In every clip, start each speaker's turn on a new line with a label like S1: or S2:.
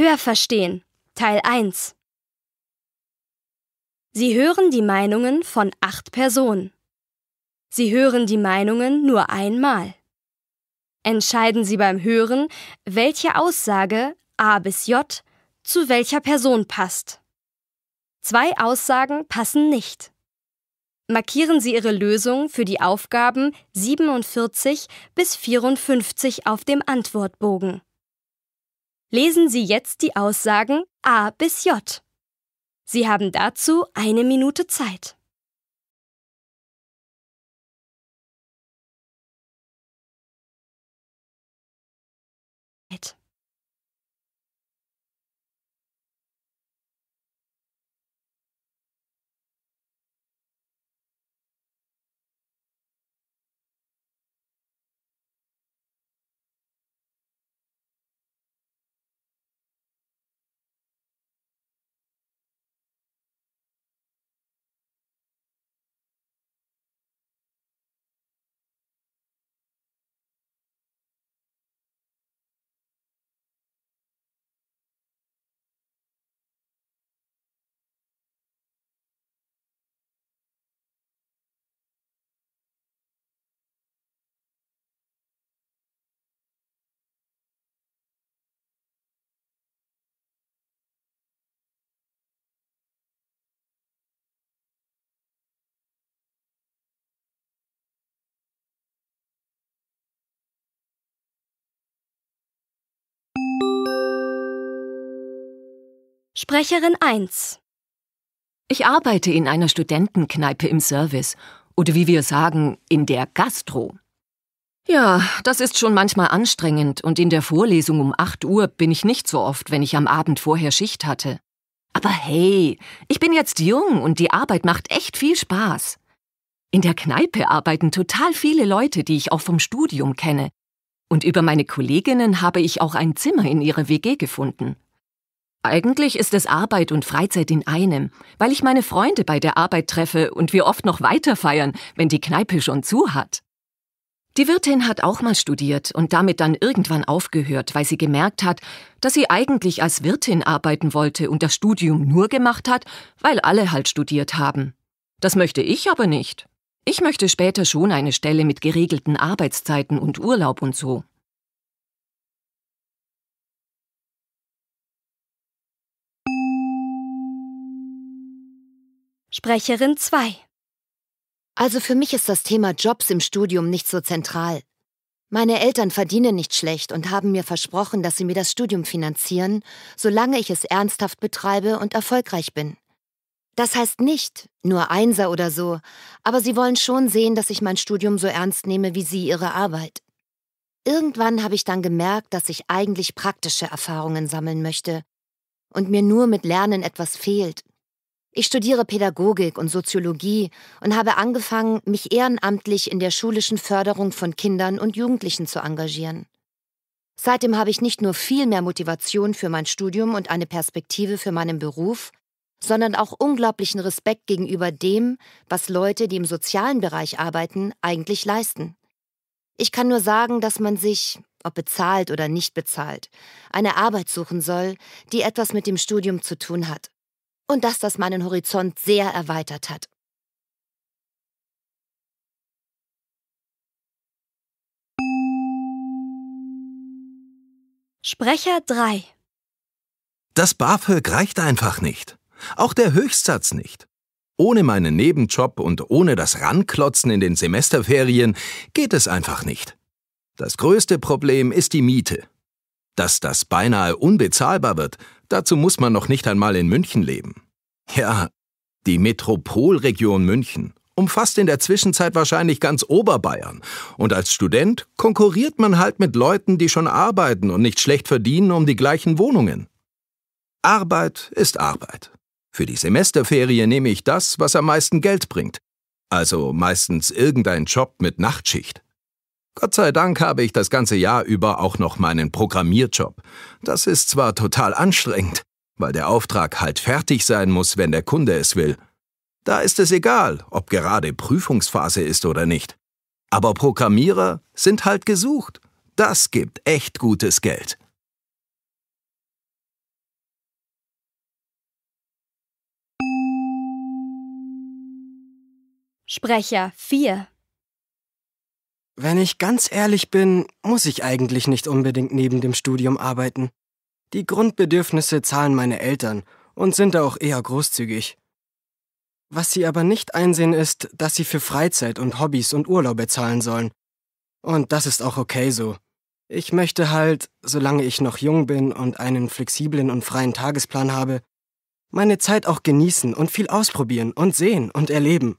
S1: Hörverstehen
S2: Teil 1 Sie hören die Meinungen von acht Personen. Sie hören die Meinungen nur einmal. Entscheiden Sie beim Hören, welche Aussage A bis J zu welcher Person passt. Zwei Aussagen passen nicht. Markieren Sie Ihre Lösung für die Aufgaben 47 bis 54 auf dem Antwortbogen. Lesen Sie jetzt die Aussagen A bis J. Sie haben dazu eine Minute Zeit.
S3: Sprecherin 1 Ich arbeite in einer Studentenkneipe im Service oder wie wir sagen, in der Gastro. Ja, das ist schon manchmal anstrengend und in der Vorlesung um 8 Uhr bin ich nicht so oft, wenn ich am Abend vorher Schicht hatte. Aber hey, ich bin jetzt jung und die Arbeit macht echt viel Spaß. In der Kneipe arbeiten total viele Leute, die ich auch vom Studium kenne. Und über meine Kolleginnen habe ich auch ein Zimmer in ihrer WG gefunden. Eigentlich ist es Arbeit und Freizeit in einem, weil ich meine Freunde bei der Arbeit treffe und wir oft noch weiter feiern, wenn die Kneipe schon zu hat. Die Wirtin hat auch mal studiert und damit dann irgendwann aufgehört, weil sie gemerkt hat, dass sie eigentlich als Wirtin arbeiten wollte und das Studium nur gemacht hat, weil alle halt studiert haben. Das möchte ich aber nicht. Ich möchte später schon eine Stelle mit geregelten Arbeitszeiten und Urlaub und so.
S1: Sprecherin 2.
S4: Also für mich ist das Thema Jobs im Studium nicht so zentral. Meine Eltern verdienen nicht schlecht und haben mir versprochen, dass sie mir das Studium finanzieren, solange ich es ernsthaft betreibe und erfolgreich bin. Das heißt nicht, nur Einser oder so, aber sie wollen schon sehen, dass ich mein Studium so ernst nehme wie sie ihre Arbeit. Irgendwann habe ich dann gemerkt, dass ich eigentlich praktische Erfahrungen sammeln möchte und mir nur mit Lernen etwas fehlt, ich studiere Pädagogik und Soziologie und habe angefangen, mich ehrenamtlich in der schulischen Förderung von Kindern und Jugendlichen zu engagieren. Seitdem habe ich nicht nur viel mehr Motivation für mein Studium und eine Perspektive für meinen Beruf, sondern auch unglaublichen Respekt gegenüber dem, was Leute, die im sozialen Bereich arbeiten, eigentlich leisten. Ich kann nur sagen, dass man sich, ob bezahlt oder nicht bezahlt, eine Arbeit suchen soll, die etwas mit dem Studium zu tun hat und dass das meinen Horizont sehr erweitert hat.
S1: Sprecher 3
S5: Das BAföG reicht einfach nicht. Auch der Höchstsatz nicht. Ohne meinen Nebenjob und ohne das Ranklotzen in den Semesterferien geht es einfach nicht. Das größte Problem ist die Miete. Dass das beinahe unbezahlbar wird, dazu muss man noch nicht einmal in München leben. Ja, die Metropolregion München umfasst in der Zwischenzeit wahrscheinlich ganz Oberbayern. Und als Student konkurriert man halt mit Leuten, die schon arbeiten und nicht schlecht verdienen, um die gleichen Wohnungen. Arbeit ist Arbeit. Für die Semesterferie nehme ich das, was am meisten Geld bringt. Also meistens irgendein Job mit Nachtschicht. Gott sei Dank habe ich das ganze Jahr über auch noch meinen Programmierjob. Das ist zwar total anstrengend, weil der Auftrag halt fertig sein muss, wenn der Kunde es will. Da ist es egal, ob gerade Prüfungsphase ist oder nicht. Aber Programmierer sind halt gesucht. Das gibt echt gutes Geld.
S1: Sprecher 4
S6: Wenn ich ganz ehrlich bin, muss ich eigentlich nicht unbedingt neben dem Studium arbeiten. Die Grundbedürfnisse zahlen meine Eltern und sind da auch eher großzügig. Was sie aber nicht einsehen ist, dass sie für Freizeit und Hobbys und Urlaube zahlen sollen. Und das ist auch okay so. Ich möchte halt, solange ich noch jung bin und einen flexiblen und freien Tagesplan habe, meine Zeit auch genießen und viel ausprobieren und sehen und erleben.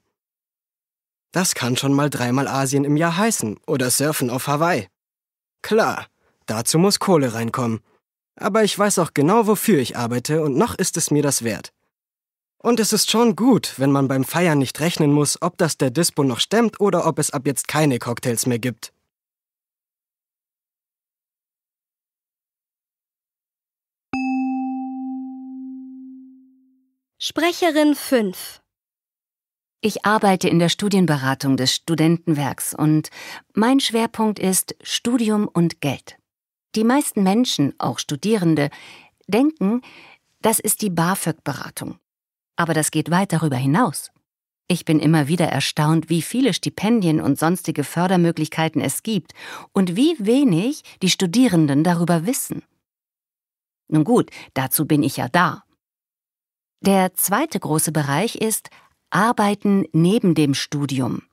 S6: Das kann schon mal dreimal Asien im Jahr heißen oder Surfen auf Hawaii. Klar, dazu muss Kohle reinkommen aber ich weiß auch genau, wofür ich arbeite und noch ist es mir das wert. Und es ist schon gut, wenn man beim Feiern nicht rechnen muss, ob das der Dispo noch stemmt oder ob es ab jetzt keine Cocktails mehr gibt.
S7: Sprecherin 5 Ich arbeite in der Studienberatung des Studentenwerks und mein Schwerpunkt ist Studium und Geld. Die meisten Menschen, auch Studierende, denken, das ist die BAföG-Beratung. Aber das geht weit darüber hinaus. Ich bin immer wieder erstaunt, wie viele Stipendien und sonstige Fördermöglichkeiten es gibt und wie wenig die Studierenden darüber wissen. Nun gut, dazu bin ich ja da. Der zweite große Bereich ist Arbeiten neben dem Studium.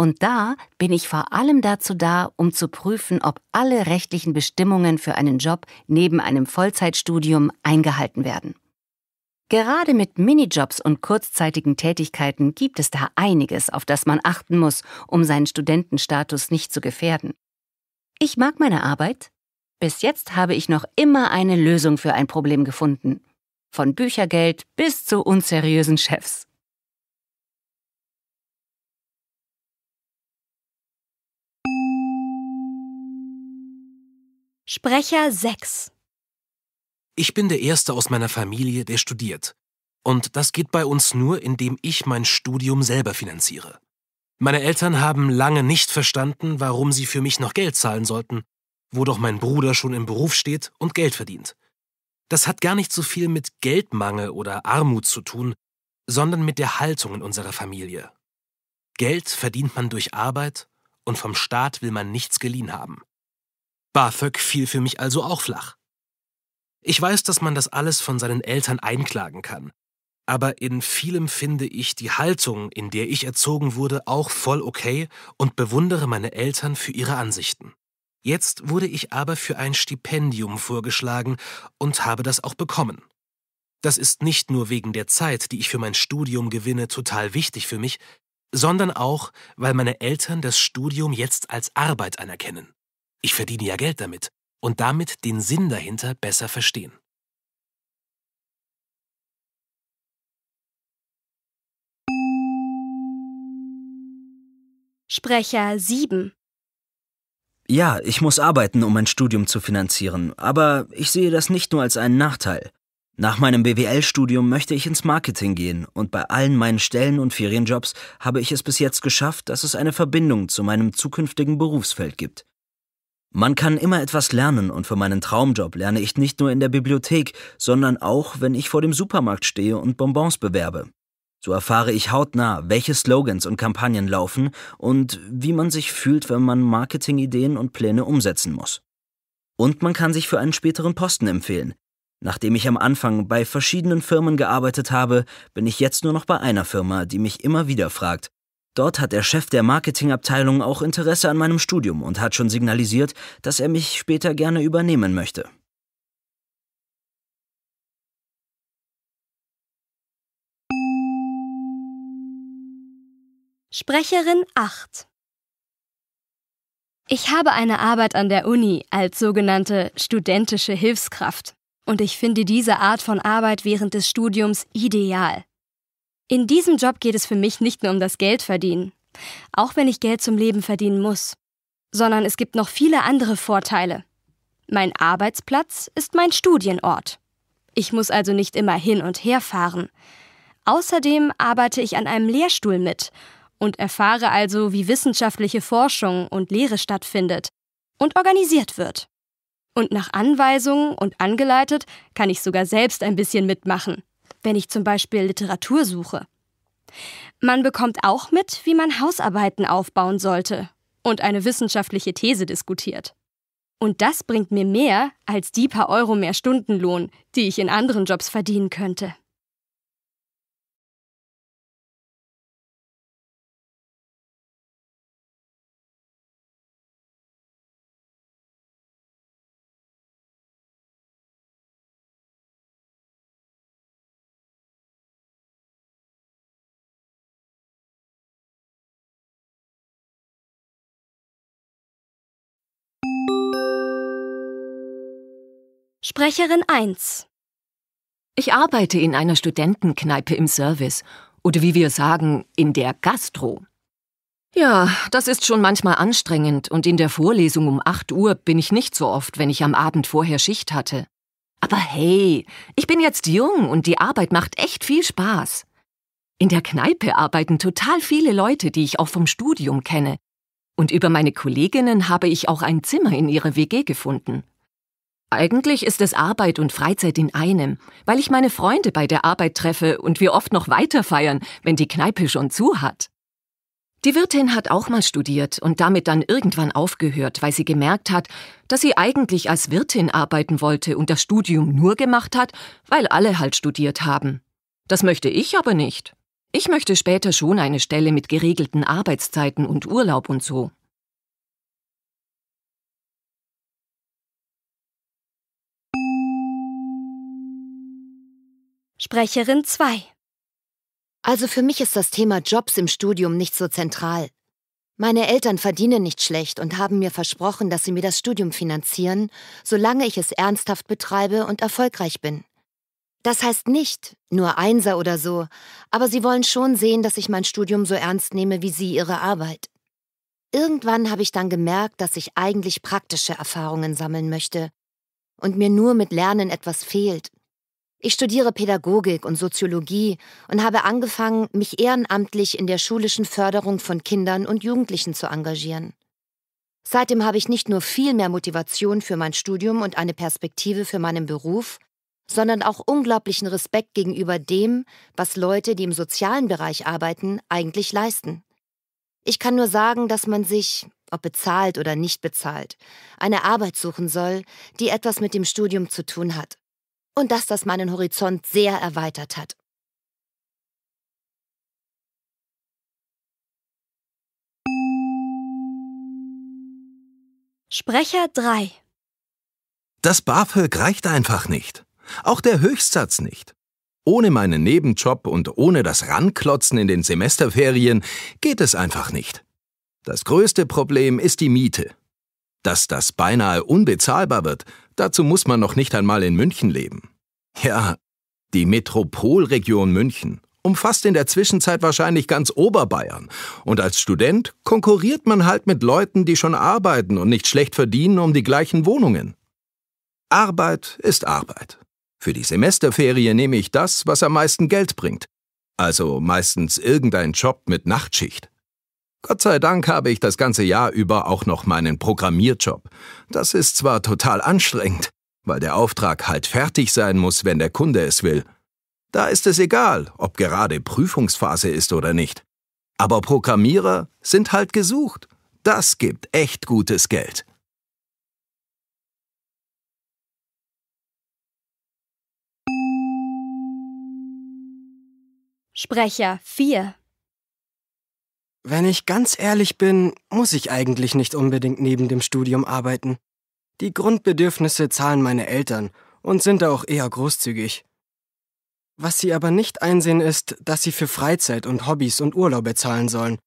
S7: Und da bin ich vor allem dazu da, um zu prüfen, ob alle rechtlichen Bestimmungen für einen Job neben einem Vollzeitstudium eingehalten werden. Gerade mit Minijobs und kurzzeitigen Tätigkeiten gibt es da einiges, auf das man achten muss, um seinen Studentenstatus nicht zu gefährden. Ich mag meine Arbeit. Bis jetzt habe ich noch immer eine Lösung für ein Problem gefunden. Von Büchergeld bis zu unseriösen Chefs.
S1: Sprecher 6
S8: Ich bin der Erste aus meiner Familie, der studiert. Und das geht bei uns nur, indem ich mein Studium selber finanziere. Meine Eltern haben lange nicht verstanden, warum sie für mich noch Geld zahlen sollten, wo doch mein Bruder schon im Beruf steht und Geld verdient. Das hat gar nicht so viel mit Geldmangel oder Armut zu tun, sondern mit der Haltung in unserer Familie. Geld verdient man durch Arbeit und vom Staat will man nichts geliehen haben. BAföG fiel für mich also auch flach. Ich weiß, dass man das alles von seinen Eltern einklagen kann, aber in vielem finde ich die Haltung, in der ich erzogen wurde, auch voll okay und bewundere meine Eltern für ihre Ansichten. Jetzt wurde ich aber für ein Stipendium vorgeschlagen und habe das auch bekommen. Das ist nicht nur wegen der Zeit, die ich für mein Studium gewinne, total wichtig für mich, sondern auch, weil meine Eltern das Studium jetzt als Arbeit anerkennen. Ich verdiene ja Geld damit und damit den Sinn dahinter besser verstehen.
S1: Sprecher 7
S9: Ja, ich muss arbeiten, um mein Studium zu finanzieren, aber ich sehe das nicht nur als einen Nachteil. Nach meinem BWL-Studium möchte ich ins Marketing gehen und bei allen meinen Stellen und Ferienjobs habe ich es bis jetzt geschafft, dass es eine Verbindung zu meinem zukünftigen Berufsfeld gibt. Man kann immer etwas lernen und für meinen Traumjob lerne ich nicht nur in der Bibliothek, sondern auch, wenn ich vor dem Supermarkt stehe und Bonbons bewerbe. So erfahre ich hautnah, welche Slogans und Kampagnen laufen und wie man sich fühlt, wenn man Marketingideen und Pläne umsetzen muss. Und man kann sich für einen späteren Posten empfehlen. Nachdem ich am Anfang bei verschiedenen Firmen gearbeitet habe, bin ich jetzt nur noch bei einer Firma, die mich immer wieder fragt, Dort hat der Chef der Marketingabteilung auch Interesse an meinem Studium und hat schon signalisiert, dass er mich später gerne übernehmen möchte.
S2: Sprecherin 8 Ich habe eine Arbeit an der Uni als sogenannte studentische Hilfskraft und ich finde diese Art von Arbeit während des Studiums ideal. In diesem Job geht es für mich nicht nur um das Geld verdienen, auch wenn ich Geld zum Leben verdienen muss, sondern es gibt noch viele andere Vorteile. Mein Arbeitsplatz ist mein Studienort. Ich muss also nicht immer hin und her fahren. Außerdem arbeite ich an einem Lehrstuhl mit und erfahre also, wie wissenschaftliche Forschung und Lehre stattfindet und organisiert wird. Und nach Anweisungen und angeleitet kann ich sogar selbst ein bisschen mitmachen wenn ich zum Beispiel Literatur suche. Man bekommt auch mit, wie man Hausarbeiten aufbauen sollte und eine wissenschaftliche These diskutiert. Und das bringt mir mehr als die paar Euro mehr Stundenlohn, die ich in anderen Jobs verdienen könnte.
S1: Sprecherin 1 Ich
S3: arbeite in einer Studentenkneipe im Service oder wie wir sagen, in der Gastro. Ja, das ist schon manchmal anstrengend und in der Vorlesung um 8 Uhr bin ich nicht so oft, wenn ich am Abend vorher Schicht hatte. Aber hey, ich bin jetzt jung und die Arbeit macht echt viel Spaß. In der Kneipe arbeiten total viele Leute, die ich auch vom Studium kenne. Und über meine Kolleginnen habe ich auch ein Zimmer in ihrer WG gefunden. Eigentlich ist es Arbeit und Freizeit in einem, weil ich meine Freunde bei der Arbeit treffe und wir oft noch weiter feiern, wenn die Kneipe schon zu hat. Die Wirtin hat auch mal studiert und damit dann irgendwann aufgehört, weil sie gemerkt hat, dass sie eigentlich als Wirtin arbeiten wollte und das Studium nur gemacht hat, weil alle halt studiert haben. Das möchte ich aber nicht. Ich möchte später schon eine Stelle mit geregelten Arbeitszeiten und Urlaub und so.
S4: Sprecherin 2. Also für mich ist das Thema Jobs im Studium nicht so zentral. Meine Eltern verdienen nicht schlecht und haben mir versprochen, dass sie mir das Studium finanzieren, solange ich es ernsthaft betreibe und erfolgreich bin. Das heißt nicht nur Einser oder so, aber sie wollen schon sehen, dass ich mein Studium so ernst nehme wie sie ihre Arbeit. Irgendwann habe ich dann gemerkt, dass ich eigentlich praktische Erfahrungen sammeln möchte und mir nur mit Lernen etwas fehlt, ich studiere Pädagogik und Soziologie und habe angefangen, mich ehrenamtlich in der schulischen Förderung von Kindern und Jugendlichen zu engagieren. Seitdem habe ich nicht nur viel mehr Motivation für mein Studium und eine Perspektive für meinen Beruf, sondern auch unglaublichen Respekt gegenüber dem, was Leute, die im sozialen Bereich arbeiten, eigentlich leisten. Ich kann nur sagen, dass man sich, ob bezahlt oder nicht bezahlt, eine Arbeit suchen soll, die etwas mit dem Studium zu tun hat und dass das meinen Horizont sehr
S1: erweitert hat. Sprecher 3
S5: Das BAföG reicht einfach nicht. Auch der Höchstsatz nicht. Ohne meinen Nebenjob und ohne das Ranklotzen in den Semesterferien geht es einfach nicht. Das größte Problem ist die Miete. Dass das beinahe unbezahlbar wird, dazu muss man noch nicht einmal in München leben. Ja, die Metropolregion München umfasst in der Zwischenzeit wahrscheinlich ganz Oberbayern. Und als Student konkurriert man halt mit Leuten, die schon arbeiten und nicht schlecht verdienen um die gleichen Wohnungen. Arbeit ist Arbeit. Für die Semesterferie nehme ich das, was am meisten Geld bringt. Also meistens irgendein Job mit Nachtschicht. Gott sei Dank habe ich das ganze Jahr über auch noch meinen Programmierjob. Das ist zwar total anstrengend, weil der Auftrag halt fertig sein muss, wenn der Kunde es will. Da ist es egal, ob gerade Prüfungsphase ist oder nicht. Aber Programmierer sind halt gesucht. Das gibt echt gutes Geld.
S1: Sprecher 4
S6: wenn ich ganz ehrlich bin, muss ich eigentlich nicht unbedingt neben dem Studium arbeiten. Die Grundbedürfnisse zahlen meine Eltern und sind da auch eher großzügig. Was sie aber nicht einsehen ist, dass sie für Freizeit und Hobbys und Urlaube zahlen sollen.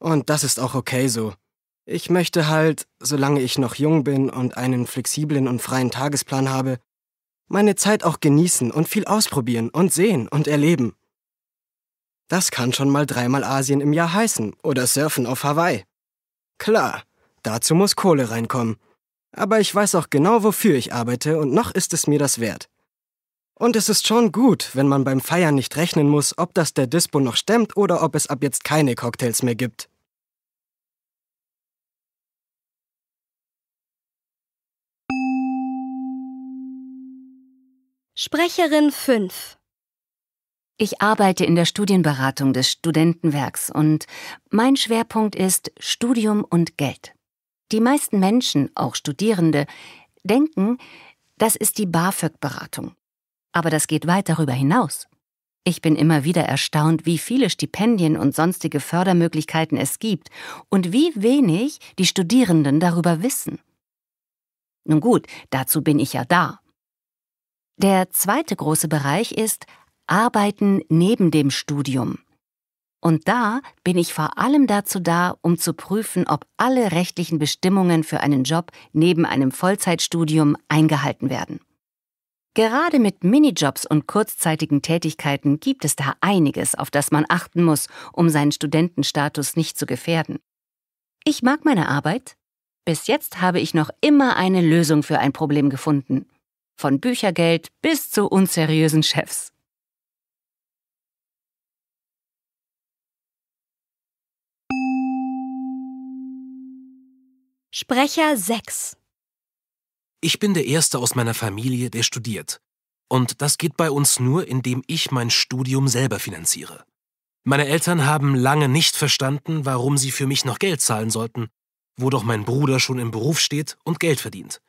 S6: Und das ist auch okay so. Ich möchte halt, solange ich noch jung bin und einen flexiblen und freien Tagesplan habe, meine Zeit auch genießen und viel ausprobieren und sehen und erleben. Das kann schon mal dreimal Asien im Jahr heißen oder Surfen auf Hawaii. Klar, dazu muss Kohle reinkommen. Aber ich weiß auch genau, wofür ich arbeite und noch ist es mir das wert. Und es ist schon gut, wenn man beim Feiern nicht rechnen muss, ob das der Dispo noch stemmt oder ob es ab jetzt keine Cocktails mehr gibt.
S7: Sprecherin 5 ich arbeite in der Studienberatung des Studentenwerks und mein Schwerpunkt ist Studium und Geld. Die meisten Menschen, auch Studierende, denken, das ist die BAföG-Beratung. Aber das geht weit darüber hinaus. Ich bin immer wieder erstaunt, wie viele Stipendien und sonstige Fördermöglichkeiten es gibt und wie wenig die Studierenden darüber wissen. Nun gut, dazu bin ich ja da. Der zweite große Bereich ist Arbeiten neben dem Studium. Und da bin ich vor allem dazu da, um zu prüfen, ob alle rechtlichen Bestimmungen für einen Job neben einem Vollzeitstudium eingehalten werden. Gerade mit Minijobs und kurzzeitigen Tätigkeiten gibt es da einiges, auf das man achten muss, um seinen Studentenstatus nicht zu gefährden. Ich mag meine Arbeit. Bis jetzt habe ich noch immer eine Lösung für ein Problem gefunden. Von Büchergeld bis zu unseriösen Chefs.
S1: Sprecher 6
S8: Ich bin der Erste aus meiner Familie, der studiert. Und das geht bei uns nur, indem ich mein Studium selber finanziere. Meine Eltern haben lange nicht verstanden, warum sie für mich noch Geld zahlen sollten, wo doch mein Bruder schon im Beruf steht und Geld verdient.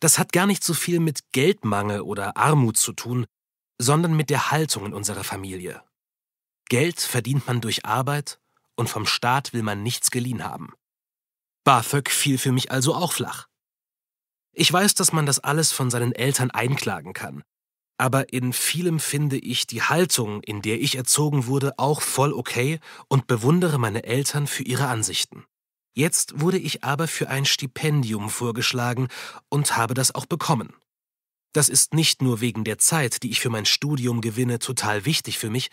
S8: Das hat gar nicht so viel mit Geldmangel oder Armut zu tun, sondern mit der Haltung in unserer Familie. Geld verdient man durch Arbeit und vom Staat will man nichts geliehen haben. BAföG fiel für mich also auch flach. Ich weiß, dass man das alles von seinen Eltern einklagen kann, aber in vielem finde ich die Haltung, in der ich erzogen wurde, auch voll okay und bewundere meine Eltern für ihre Ansichten. Jetzt wurde ich aber für ein Stipendium vorgeschlagen und habe das auch bekommen. Das ist nicht nur wegen der Zeit, die ich für mein Studium gewinne, total wichtig für mich,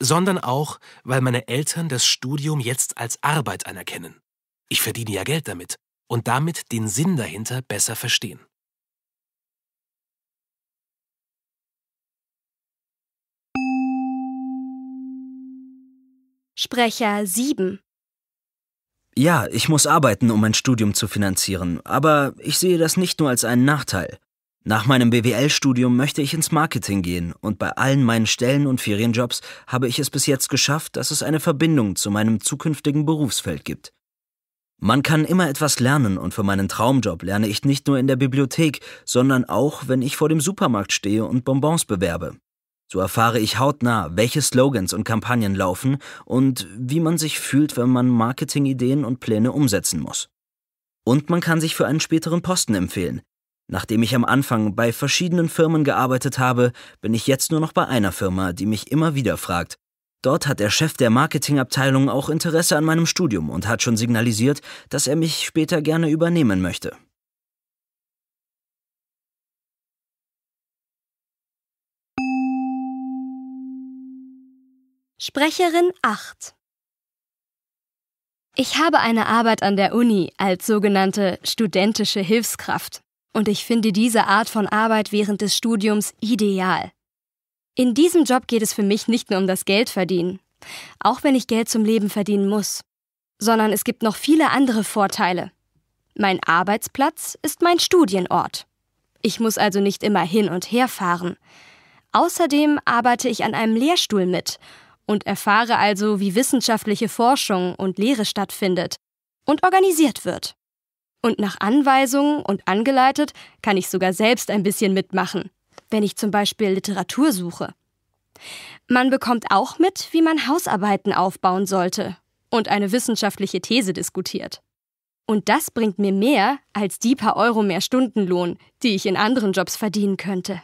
S8: sondern auch, weil meine Eltern das Studium jetzt als Arbeit anerkennen. Ich verdiene ja Geld damit und damit den Sinn dahinter besser verstehen.
S1: Sprecher 7
S9: Ja, ich muss arbeiten, um mein Studium zu finanzieren, aber ich sehe das nicht nur als einen Nachteil. Nach meinem BWL-Studium möchte ich ins Marketing gehen und bei allen meinen Stellen und Ferienjobs habe ich es bis jetzt geschafft, dass es eine Verbindung zu meinem zukünftigen Berufsfeld gibt. Man kann immer etwas lernen und für meinen Traumjob lerne ich nicht nur in der Bibliothek, sondern auch, wenn ich vor dem Supermarkt stehe und Bonbons bewerbe. So erfahre ich hautnah, welche Slogans und Kampagnen laufen und wie man sich fühlt, wenn man Marketingideen und Pläne umsetzen muss. Und man kann sich für einen späteren Posten empfehlen. Nachdem ich am Anfang bei verschiedenen Firmen gearbeitet habe, bin ich jetzt nur noch bei einer Firma, die mich immer wieder fragt, Dort hat der Chef der Marketingabteilung auch Interesse an meinem Studium und hat schon signalisiert, dass er mich später gerne übernehmen möchte.
S2: Sprecherin 8 Ich habe eine Arbeit an der Uni als sogenannte studentische Hilfskraft und ich finde diese Art von Arbeit während des Studiums ideal. In diesem Job geht es für mich nicht nur um das Geld verdienen, auch wenn ich Geld zum Leben verdienen muss, sondern es gibt noch viele andere Vorteile. Mein Arbeitsplatz ist mein Studienort. Ich muss also nicht immer hin und her fahren. Außerdem arbeite ich an einem Lehrstuhl mit und erfahre also, wie wissenschaftliche Forschung und Lehre stattfindet und organisiert wird. Und nach Anweisungen und angeleitet kann ich sogar selbst ein bisschen mitmachen wenn ich zum Beispiel Literatur suche. Man bekommt auch mit, wie man Hausarbeiten aufbauen sollte und eine wissenschaftliche These diskutiert. Und das bringt mir mehr als die paar Euro mehr Stundenlohn, die ich in anderen Jobs verdienen könnte.